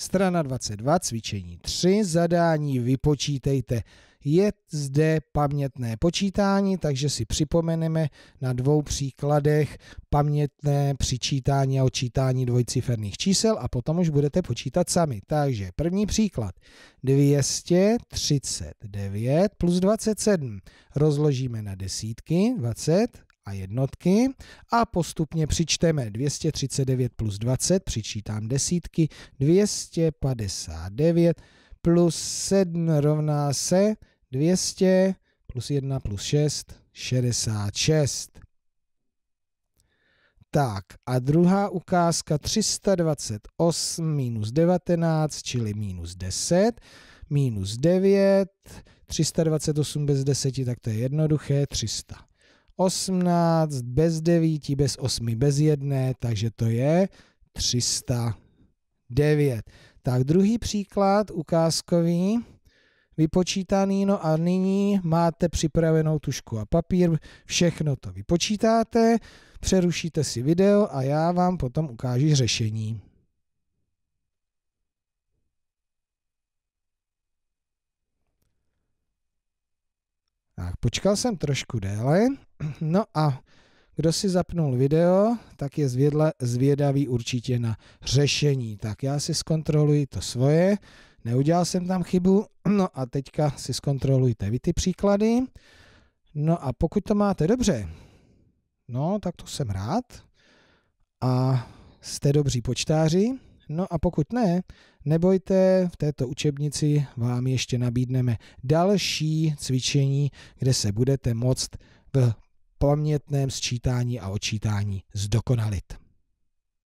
Strana 22, cvičení 3, zadání vypočítejte. Je zde pamětné počítání, takže si připomeneme na dvou příkladech pamětné přičítání a odčítání dvojciferných čísel a potom už budete počítat sami. Takže první příklad 239 plus 27 rozložíme na desítky, 20, a jednotky a postupně přičteme 239 plus 20, přičítám desítky, 259 plus 7 rovná se 200 plus 1 plus 6, 66. Tak a druhá ukázka 328 minus 19, čili minus 10, minus 9, 328 bez 10, tak to je jednoduché, 300. 18 bez 9, bez 8, bez 1, takže to je 309. Tak druhý příklad ukázkový, vypočítaný, no a nyní máte připravenou tušku a papír, všechno to vypočítáte, přerušíte si video a já vám potom ukážu řešení. Počkal jsem trošku déle, no a kdo si zapnul video, tak je zvědla, zvědavý určitě na řešení. Tak já si zkontroluji to svoje, neudělal jsem tam chybu, no a teďka si zkontrolujte vy ty příklady. No a pokud to máte dobře, no tak to jsem rád a jste dobří počtáři, no a pokud ne, nebojte, v této učebnici vám ještě nabídneme další cvičení, kde se budete moct v pamětném sčítání a očítání zdokonalit.